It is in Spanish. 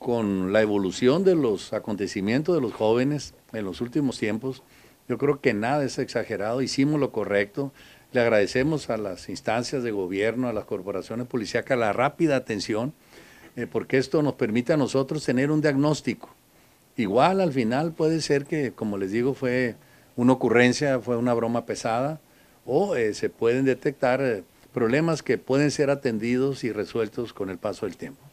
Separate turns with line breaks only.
con la evolución de los acontecimientos de los jóvenes en los últimos tiempos, yo creo que nada es exagerado, hicimos lo correcto, le agradecemos a las instancias de gobierno, a las corporaciones policíacas la rápida atención, eh, porque esto nos permite a nosotros tener un diagnóstico. Igual al final puede ser que, como les digo, fue una ocurrencia, fue una broma pesada, o eh, se pueden detectar eh, problemas que pueden ser atendidos y resueltos con el paso del tiempo.